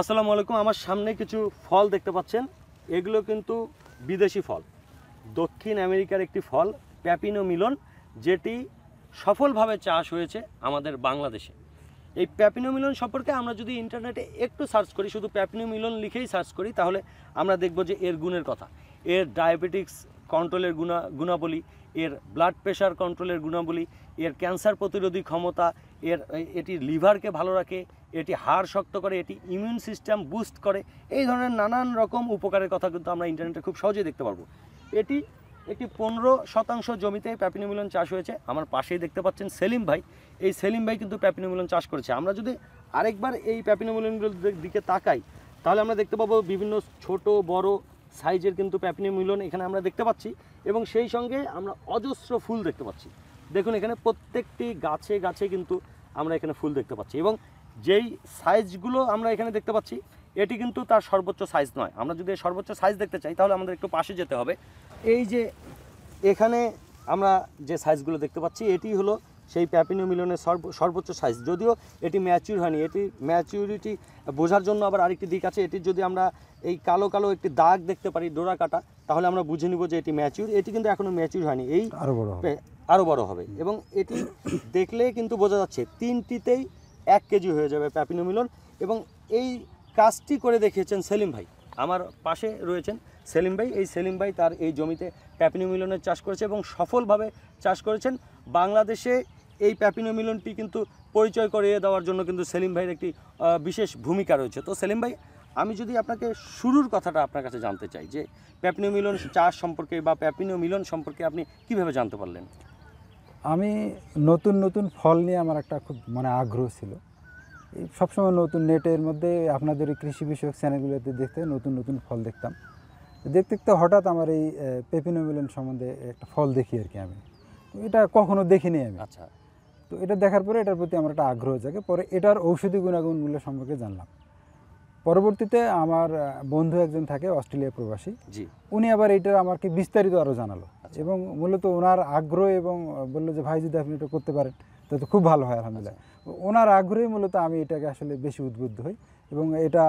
আসসালামু আলাইকুম আমার সামনে কিছু ফল দেখতে পাচ্ছেন এগুলো কিন্তু বিদেশি ফল দক্ষিণ আমেরিকার একটি ফল প্যাপিনো মিলন যেটি সফলভাবে চাষ হয়েছে আমাদের বাংলাদেশে এই প্যাপিনো মিলন সম্পর্কে আমরা যদি ইন্টারনেটে একটু সার্চ করি শুধু প্যাপিনো মিলন লিখেই সার্চ করি তাহলে আমরা দেখব যে এর গুণের কথা এর ডায়াবেটিক্স কন্ট্রোলের গুণা গুণাবলী এর ব্লাড প্রেশার কন্ট্রোলের গুণাবলী এর ক্যান্সার প্রতিরোধী ক্ষমতা এর এটি লিভারকে ভালো রাখে এটি হাড় শক্ত করে এটি ইমিউন সিস্টেম বুস্ট করে এই ধরনের নানান রকম উপকারের কথা কিন্তু আমরা ইন্টারনেটে খুব সহজেই দেখতে পারবো এটি একটি পনেরো শতাংশ জমিতে প্যাপিনোমিলন চাষ হয়েছে আমার পাশেই দেখতে পাচ্ছেন সেলিম ভাই এই সেলিম ভাই কিন্তু প্যাপিনোমিলন চাষ করেছে আমরা যদি আরেকবার এই প্যাপিনোমিলনগুলোর দিকে তাকাই তাহলে আমরা দেখতে পাবো বিভিন্ন ছোট বড় সাইজের কিন্তু প্যাপনি মিলন এখানে আমরা দেখতে পাচ্ছি এবং সেই সঙ্গে আমরা অজস্র ফুল দেখতে পাচ্ছি দেখুন এখানে প্রত্যেকটি গাছে গাছে কিন্তু আমরা এখানে ফুল দেখতে পাচ্ছি এবং যেই সাইজগুলো আমরা এখানে দেখতে পাচ্ছি এটি কিন্তু তার সর্বোচ্চ সাইজ নয় আমরা যদি সর্বোচ্চ সাইজ দেখতে চাই তাহলে আমাদের একটু পাশে যেতে হবে এই যে এখানে আমরা যে সাইজগুলো দেখতে পাচ্ছি এটি হলো সেই প্যাপিনো মিলনের সর্বোচ্চ সাইজ যদিও এটি ম্যাচিউর হয়নি এটি ম্যাচিউরিটি বোঝার জন্য আবার আরেকটি দিক আছে এটি যদি আমরা এই কালো কালো একটি দাগ দেখতে পারি ডোরা কাটা তাহলে আমরা বুঝে নিব যে এটি ম্যাচিউর এটি কিন্তু এখনও ম্যাচিউর হয়নি এই আরও বড় আরও বড় হবে এবং এটি দেখলে কিন্তু বোঝা যাচ্ছে তিনটিতেই এক কেজি হয়ে যাবে প্যাপিনো মিলন এবং এই কাজটি করে দেখিয়েছেন সেলিম ভাই আমার পাশে রয়েছেন সেলিম ভাই এই সেলিম ভাই তার এই জমিতে প্যাপিনো মিলনের চাষ করেছে এবং সফলভাবে চাষ করেছেন বাংলাদেশে এই প্যাপিনো মিলনটি কিন্তু পরিচয় করিয়ে দেওয়ার জন্য কিন্তু সেলিম ভাইয়ের একটি বিশেষ ভূমিকা রয়েছে তো সেলিম ভাই আমি যদি আপনাকে শুরুর কথাটা আপনার কাছে জানতে চাই যে মিলন চাষ সম্পর্কে বা মিলন সম্পর্কে আপনি কিভাবে জানতে পারলেন আমি নতুন নতুন ফল নিয়ে আমার একটা খুব মানে আগ্রহ ছিল সবসময় নতুন নেটের মধ্যে আপনাদের কৃষি বিষয়ক চ্যানেলগুলোতে দেখতে নতুন নতুন ফল দেখতাম দেখতে দেখতে হঠাৎ আমার এই পেপিনোমিলন সম্বন্ধে একটা ফল দেখি আর কি আমি এটা কখনো দেখিনি আমি আচ্ছা তো এটা দেখার পরে এটার প্রতি আমার একটা আগ্রহ জাগে পরে এটার ঔষধি গুণাগুণগুলো সম্পর্কে জানলাম পরবর্তীতে আমার বন্ধু একজন থাকে অস্ট্রেলিয়া প্রবাসী জি উনি আবার এটার আমাকে বিস্তারিত আরও জানালো আচ্ছা। এবং মূলত ওনার আগ্রহ এবং বললো যে ভাই যদি আপনি এটা করতে পারেন তো খুব ভালো হয় আলহামদুলিল্লাহ আচ্ছা। ওনার আগ্রহে মূলত আমি এটাকে আসলে বেশি উদ্বুদ্ধ হই এবং এটা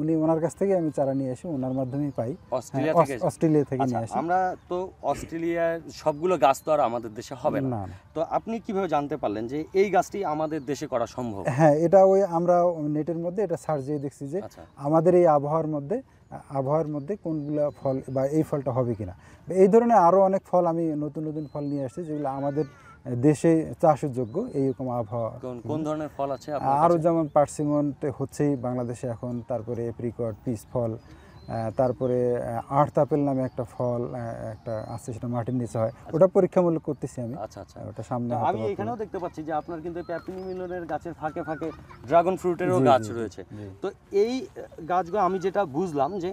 উনি ওনার কাছ থেকে আমি চারা নিয়ে আসি ওনার মাধ্যমেই পাই হ্যাঁ, অস্ট্রেলিয়া থেকে অস্ট্রেলিয়া আচ্ছা, থেকে নিয়ে আসি আমরা তো অস্ট্রেলিয়ার সবগুলো গাছ তো আর আমাদের দেশে হবে না তো আপনি কিভাবে জানতে পারলেন যে এই গাছটি আমাদের দেশে করা সম্ভব হ্যাঁ এটা ওই আমরা নেটের মধ্যে এটা সার্চ দিয়ে দেখছি যে আচ্ছা। আমাদের এই আবহাওয়ার মধ্যে আবহাওয়ার মধ্যে কোনগুলো ফল বা এই ফলটা হবে কিনা এই ধরনের আরও অনেক ফল আমি নতুন নতুন ফল নিয়ে আসছি যেগুলো আমাদের দেশে চাষের যোগ্য এইরকম আবহাওয়া কোন ধরনের ফল আছে আরও যেমন পার্সিমন হচ্ছেই বাংলাদেশে এখন তারপরে এপ্রিকট পিস ফল তারপরে আর্থ আপেল নামে একটা ফল একটা আছে সেটা মাটির নিচে হয় আচ্ছা। ওটা পরীক্ষামূলক করতেছি আমি আচ্ছা আচ্ছা ওটা সামনে আমি এখানেও দেখতে পাচ্ছি যে আপনার কিন্তু মিলনের গাছের ফাঁকে ফাঁকে ড্রাগন ফ্রুটেরও গাছ রয়েছে তো এই গাছগুলো আমি যেটা বুঝলাম যে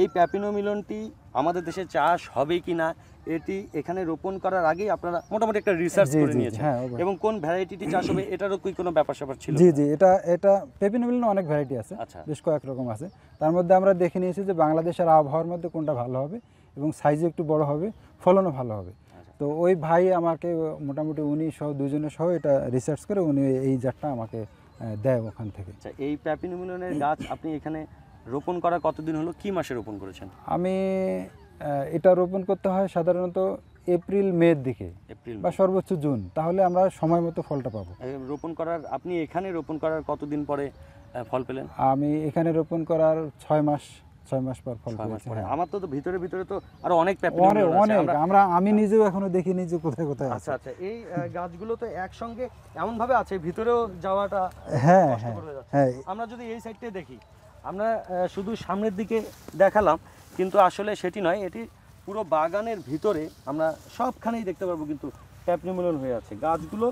এই প্যাপিনোমিলনটি আমাদের দেশে চাষ হবে কি না এটি এখানে রোপণ করার আগেই আপনারা মোটামুটি একটা রিসার্চ করে নিয়েছেন হ্যাঁ, এবং কোন ভ্যারাইটিটি চাষ হবে এটারও কি কোনো ব্যাপার স্যাপার ছিল জি জি এটা এটা মিলনে অনেক ভ্যারাইটি আছে আচ্ছা বেশ কয়েক রকম আছে তার মধ্যে আমরা দেখে নিয়েছি যে বাংলাদেশের আবহাওয়ার মধ্যে কোনটা ভালো হবে এবং সাইজে একটু বড় হবে ফলনও ভালো হবে আচ্ছা। তো ওই ভাই আমাকে মোটামুটি উনি সহ দুজনের সহ এটা রিসার্চ করে উনি এই জাতটা আমাকে দেয় ওখান থেকে আচ্ছা, এই প্যাপিনোমিলনের গাছ আপনি এখানে রোপণ করা কতদিন হলো কি মাসে রোপণ করেছেন আমি এটা রোপণ করতে হয় সাধারণত এপ্রিল মের দিকে এপ্রিল বা সর্বোচ্চ জুন তাহলে আমরা সময় মতো ফলটা পাবো রোপণ করার আপনি এখানে রোপণ করার কতদিন পরে ফল পেলেন আমি এখানে রোপণ করার ছয় মাস ছয় মাস পর ফল পেয়েছি হ্যাঁ। আমার তো ভিতরে ভিতরে তো আরো অনেক অনেক অনেক আমরা আমি নিজেও এখনো দেখিনি যে কোথায় কোথায় আচ্ছা আচ্ছা এই গাছগুলো তো একসঙ্গে এমন ভাবে আছে ভিতরেও যাওয়াটা হ্যাঁ হ্যাঁ।, হ্যাঁ আমরা যদি এই সাইডটাই দেখি আমরা শুধু সামনের দিকে দেখালাম কিন্তু আসলে সেটি নয় এটি পুরো বাগানের ভিতরে আমরা সবখানেই দেখতে পাবো কিন্তু প্যাপনিমূলন হয়ে আছে গাছগুলো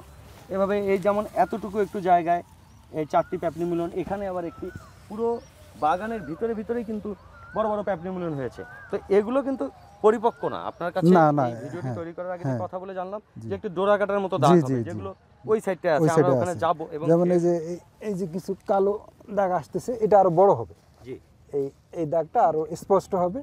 এভাবে এই যেমন এতটুকু একটু জায়গায় এই চারটি প্যাপনিমূলন এখানে আবার একটি পুরো বাগানের ভিতরে ভিতরে কিন্তু বড় বড় প্যাপনিমূলন হয়েছে তো এগুলো কিন্তু পরিপক্ক না আপনার কাছে না না ভিডিওটি হ্যাঁ, তৈরি করার আগে হ্যাঁ। কথা বলে জানলাম যে একটু ডোরা কাটার মতো দাগ হবে যেগুলো ওই সাইডটা আছে আমরা ওখানে যাব এবং যেমন এই যে এই যে কিছু কালো দাগ আসতেছে এটা আরো বড় হবে এই এই দাগটা আরো স্পষ্ট হবে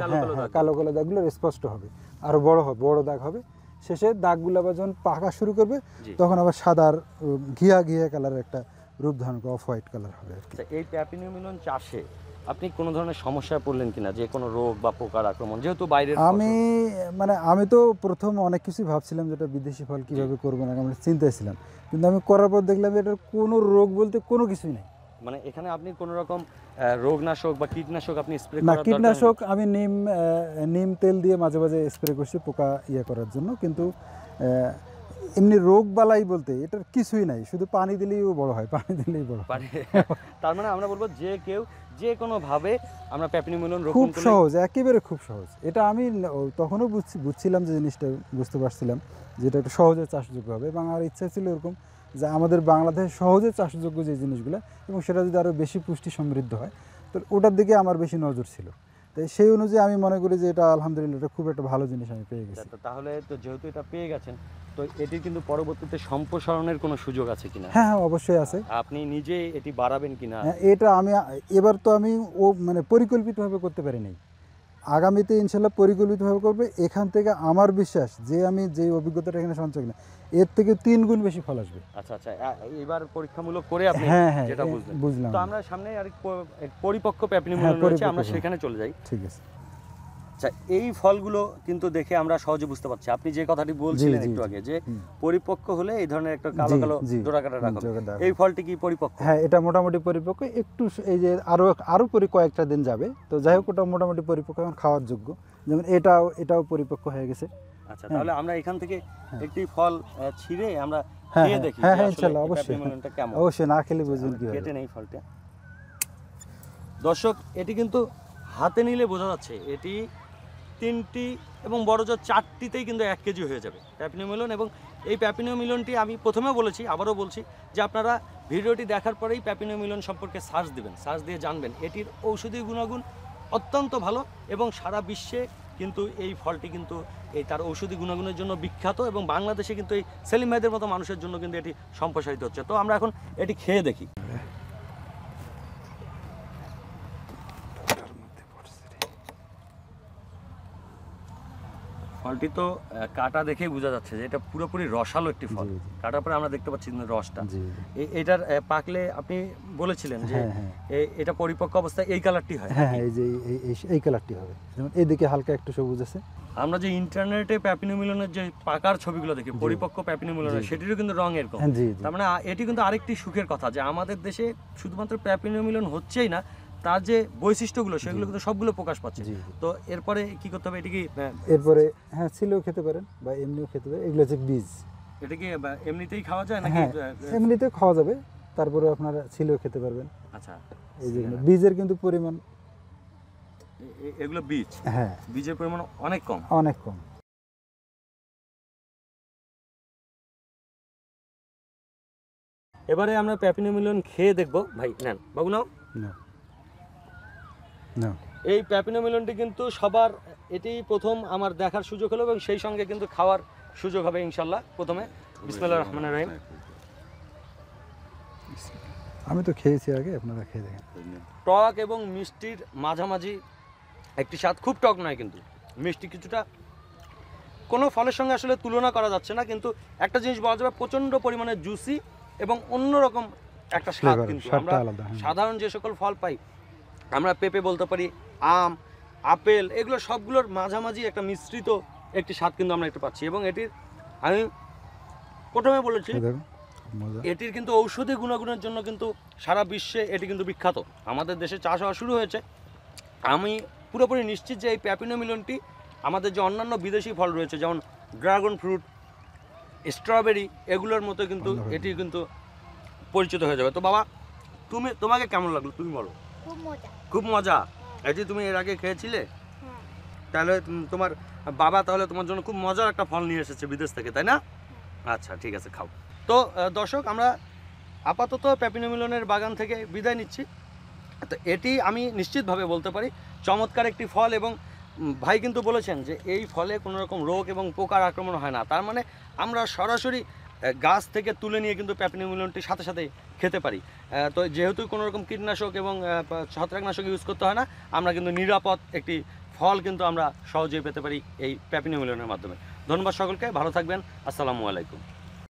কালো কালো হ্যাঁ, হ্যাঁ, দাগগুলো স্পষ্ট হবে আরো বড় হবে বড় দাগ হবে শেষে দাগগুলো আবার যখন পাকা শুরু করবে তখন আবার সাদার ঘিয়া ঘিয়া কালারের একটা রূপ ধারণ করে অফ হোয়াইট কালার হবে আচ্ছা, এই প্যাপিনোমিনন চাষে আপনি কোনো ধরনের সমস্যায় পড়লেন কিনা যে কোনো রোগ বা পোকার আক্রমণ যেহেতু বাইরে আমি মানে আমি তো প্রথম অনেক কিছুই ভাবছিলাম যেটা বিদেশি ফল কীভাবে করবো না আমি চিন্তায় ছিলাম কিন্তু আমি করার পর দেখলাম এটার কোনো রোগ বলতে কোনো কিছুই নেই মানে এখানে আপনি কোনো রকম রোগনাশক বা কীটনাশক আপনি স্প্রে না কীটনাশক আমি নিম নিম তেল দিয়ে মাঝে মাঝে স্প্রে করছি পোকা ইয়ে করার জন্য কিন্তু এমনি রোগ বালাই বলতে এটার কিছুই নাই শুধু পানি দিলেই বড় হয় পানি দিলেই বড় পানি তার মানে আমরা বলবো যে কেউ যে কোনো ভাবে আমরা প্যাপনিমুলন খুব সহজ একেবারে খুব সহজ এটা আমি তখনও বুঝছিলাম যে জিনিসটা বুঝতে পারছিলাম যেটা একটু সহজে চাষযোগ্য হবে এবং আমার ইচ্ছা ছিল এরকম যা আমাদের বাংলাদেশে সহজে চাষযোগ্য যে জিনিসগুলো এবং সেটা যদি আরও বেশি পুষ্টি সমৃদ্ধ হয় তো ওটার দিকে আমার বেশি নজর ছিল তাই সেই অনুযায়ী আমি মনে করি যে এটা আলহামদুলিল্লাহ এটা খুব একটা ভালো জিনিস আমি পেয়ে গেছি আচ্ছা, তাহলে তো যেহেতু এটা পেয়ে গেছেন তো এটি কিন্তু পরবর্তীতে সম্প্রসারণের কোনো সুযোগ আছে কিনা হ্যাঁ হ্যাঁ অবশ্যই আছে আচ্ছা, আপনি নিজে এটি বাড়াবেন কিনা হ্যাঁ, এটা আমি এবার তো আমি ও মানে পরিকল্পিতভাবে করতে পারি নাই আগামীতে ইনশাল্লাহ পরিকল্পিতভাবে করবে এখান থেকে আমার বিশ্বাস যে আমি যে অভিজ্ঞতাটা এখানে সঞ্চয় করলাম এর থেকে তিন গুণ বেশি ফল আসবে আচ্ছা আচ্ছা এবার পরীক্ষামূলক করে আপনি হ্যাঁ হ্যাঁ যেটা বুঝলাম তো আমরা সামনে আর পরিপক্ক প্যাপিনিমুলান হ্যাঁ, আমরা সেখানে চলে যাই ঠিক আছে আচ্ছা এই ফলগুলো কিন্তু দেখে আমরা সহজে বুঝতে পারছি আপনি যে কথাটি বলছিলেন একটু আগে যে পরিপক্ক হলে এই ধরনের একটা কালো কালো ডোরা কাটা রাখা এই ফলটি কি পরিপক্ক হ্যাঁ এটা মোটামুটি পরিপক্ক একটু এই যে আরো আরো পরি কয়েকটা দিন যাবে তো যাই হোক ওটা মোটামুটি পরিপক্ক এখন খাওয়ার যোগ্য যেমন এটাও এটাও পরিপক্ক হয়ে গেছে আচ্ছা হ্যাঁ। তাহলে আমরা এখান থেকে হ্যাঁ। একটি ফল ছিঁড়ে আমরা হ্যাঁ, খেয়ে দেখি হ্যাঁ হ্যাঁ ইনশাআল্লাহ অবশ্যই অবশ্যই না খেলে আচ্ছা, বুঝবেন কি কেটে নেই ফলটা দর্শক এটি কিন্তু হাতে নিলে বোঝা যাচ্ছে এটি তিনটি এবং বড় জোর চারটিতেই কিন্তু এক কেজি হয়ে যাবে প্যাপিনিও মিলন এবং এই প্যাপিনিও মিলনটি আমি প্রথমে বলেছি আবারও বলছি যে আপনারা ভিডিওটি দেখার পরেই প্যাপিনিও মিলন সম্পর্কে সার্চ দিবেন সার্চ দিয়ে জানবেন এটির ঔষধি গুণাগুণ অত্যন্ত ভালো এবং সারা বিশ্বে কিন্তু এই ফলটি কিন্তু এই তার ঔষধি গুণাগুণের জন্য বিখ্যাত এবং বাংলাদেশে কিন্তু এই সেলিম ভাইদের মতো মানুষের জন্য কিন্তু এটি সম্প্রসারিত হচ্ছে তো আমরা এখন এটি খেয়ে দেখি ফলটি তো কাটা দেখেই বোঝা যাচ্ছে যে এটা পুরোপুরি রসালো একটি ফল কাটার পরে আমরা দেখতে পাচ্ছি রসটা এটার পাকলে আপনি বলেছিলেন যে হ্যাঁ, হ্যাঁ। এটা পরিপক্ক অবস্থায় এই কালারটি হয় হ্যাঁ, হ্যাঁ এই যে এই কালারটি হবে যেমন এদিকে হালকা একটু সবুজ আছে আমরা যে ইন্টারনেটে প্যাপিনোমিলনের যে পাকার ছবিগুলো দেখি পরিপক্ক প্যাপিনোমিলনের সেটিরও কিন্তু রং এরকম তার মানে এটি কিন্তু আরেকটি সুখের কথা যে আমাদের দেশে শুধুমাত্র প্যাপিনোমিলন হচ্ছেই না তার যে বৈশিষ্ট্যগুলো সেগুলো কিন্তু সবগুলো প্রকাশ পাচ্ছে তো এরপরে কি করতে হবে এটা কি হ্যাঁ, এরপরে হ্যাঁ ছিলেও খেতে পারেন বা এমনিও খেতে পারেন এগুলো হচ্ছে বীজ এটা কি এমনিতেই খাওয়া যায় নাকি হ্যাঁ, এমনিতেও খাওয়া যাবে তারপরে আপনারা ছিলেও খেতে পারবেন আচ্ছা এই যে বীজের কিন্তু পরিমাণ এগুলো বীজ হ্যাঁ বীজের পরিমাণ অনেক কম অনেক কম এবারে আমরা প্যাপিনোমিলন খেয়ে দেখবো ভাই নেন বাবু নাও না এই প্যাপিনোমিলনটি কিন্তু সবার এটি প্রথম আমার দেখার সুযোগ হলো এবং সেই সঙ্গে কিন্তু খাওয়ার সুযোগ হবে ইনশাল্লাহ প্রথমে বিসমুল্লাহ রহমান রহিম আমি তো খেয়েছি আগে আপনারা খেয়ে দেখেন টক এবং মিষ্টির মাঝামাঝি একটি স্বাদ খুব টক নয় কিন্তু মিষ্টি কিছুটা কোনো ফলের সঙ্গে আসলে তুলনা করা যাচ্ছে না কিন্তু একটা জিনিস বলা যাবে প্রচণ্ড পরিমাণে জুসি এবং অন্যরকম একটা স্বাদ কিন্তু আমরা হ্যাঁ। সাধারণ যে সকল ফল পাই আমরা পেঁপে বলতে পারি আম আপেল এগুলো সবগুলোর মাঝামাঝি একটা মিশ্রিত একটি স্বাদ কিন্তু আমরা একটু পাচ্ছি এবং এটির আমি প্রথমে বলেছি হ্যাঁ, এটির কিন্তু ঔষধি গুণাগুণের জন্য কিন্তু সারা বিশ্বে এটি কিন্তু বিখ্যাত আমাদের দেশে চাষ হওয়া শুরু হয়েছে আমি পুরোপুরি নিশ্চিত যে এই প্যাপিনোমিলনটি আমাদের যে অন্যান্য বিদেশি ফল রয়েছে যেমন ড্রাগন ফ্রুট স্ট্রবেরি এগুলোর মতো কিন্তু এটি কিন্তু পরিচিত হয়ে যাবে তো বাবা তুমি তোমাকে কেমন লাগলো তুমি বলো খুব মজা খুব মজা এটি তুমি এর আগে খেয়েছিলে হ্যাঁ। তাহলে তোমার বাবা তাহলে তোমার জন্য খুব মজার একটা ফল নিয়ে এসেছে বিদেশ থেকে তাই না হ্যাঁ। আচ্ছা ঠিক আছে খাও তো দর্শক আমরা আপাতত প্যাপিনোমিলনের বাগান থেকে বিদায় নিচ্ছি তো এটি আমি নিশ্চিতভাবে বলতে পারি চমৎকার একটি ফল এবং ভাই কিন্তু বলেছেন যে এই ফলে কোনো রকম রোগ এবং পোকার আক্রমণ হয় না তার মানে আমরা সরাসরি গাছ থেকে তুলে নিয়ে কিন্তু প্যাপনিমিলনটি সাথে সাথে খেতে পারি তো যেহেতু কোনো রকম কীটনাশক এবং ছত্রাকনাশক ইউজ করতে হয় না আমরা কিন্তু নিরাপদ একটি ফল কিন্তু আমরা সহজেই পেতে পারি এই প্যাপনিমিলনের মাধ্যমে ধন্যবাদ সকলকে ভালো থাকবেন আসসালামু আলাইকুম